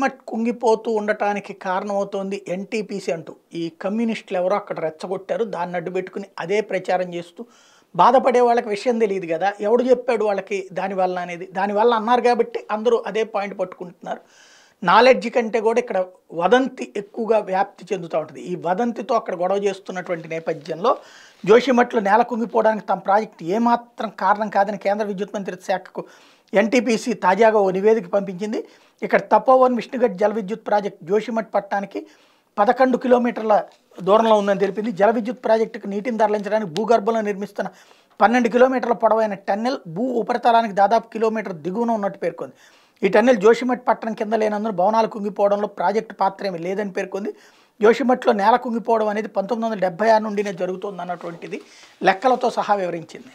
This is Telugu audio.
మూవ్మెంట్ కుంగిపోతూ ఉండటానికి కారణమవుతోంది ఎన్టీపీసీ అంటూ ఈ కమ్యూనిస్టులు ఎవరో అక్కడ రెచ్చగొట్టారు దాన్ని అడ్డుపెట్టుకుని అదే ప్రచారం చేస్తూ బాధపడే వాళ్ళకి విషయం తెలియదు కదా ఎవడు చెప్పాడు వాళ్ళకి దానివల్ల అనేది దానివల్ల అన్నారు కాబట్టి అందరూ అదే పాయింట్ పట్టుకుంటున్నారు నాలెడ్జ్ కంటే కూడా ఇక్కడ వదంతి ఎక్కువగా వ్యాప్తి చెందుతూ ఉంటుంది ఈ వదంతితో అక్కడ గొడవ చేస్తున్నటువంటి నేపథ్యంలో జోషిమట్లు నేల కుంగిపోవడానికి తమ ప్రాజెక్టు ఏమాత్రం కారణం కాదని కేంద్ర విద్యుత్ మంత్రిత్వ శాఖకు ఎన్టీపీసీ తాజాగా ఓ నివేదిక పంపించింది ఇక్కడ తపోవన్ విష్ణుగఢ్ జల విద్యుత్ ప్రాజెక్టు జోషిమఠ్ పట్టణానికి పదకొండు కిలోమీటర్ల దూరంలో ఉందని తెలిపింది జల విద్యుత్ ప్రాజెక్టుకు నీటిని తరలించడానికి భూగర్భంలో నిర్మిస్తున్న పన్నెండు కిలోమీటర్ల పొడవైన టన్నెల్ భూ ఉపరితలానికి దాదాపు కిలోమీటర్ దిగువన ఉన్నట్టు పేర్కొంది ఈ టన్నెల్ జోషిమఠ్ పట్టణం కింద లేనందున భవనాలు కుంగిపోవడంలో ప్రాజెక్టు పాత్ర ఏమి లేదని పేర్కొంది జోషిమఠ్లో నేల కుంగిపోవడం అనేది పంతొమ్మిది వందల డెబ్బై ఆరు నుండినే జరుగుతుంది అన్నటువంటిది లెక్కలతో సహా వివరించింది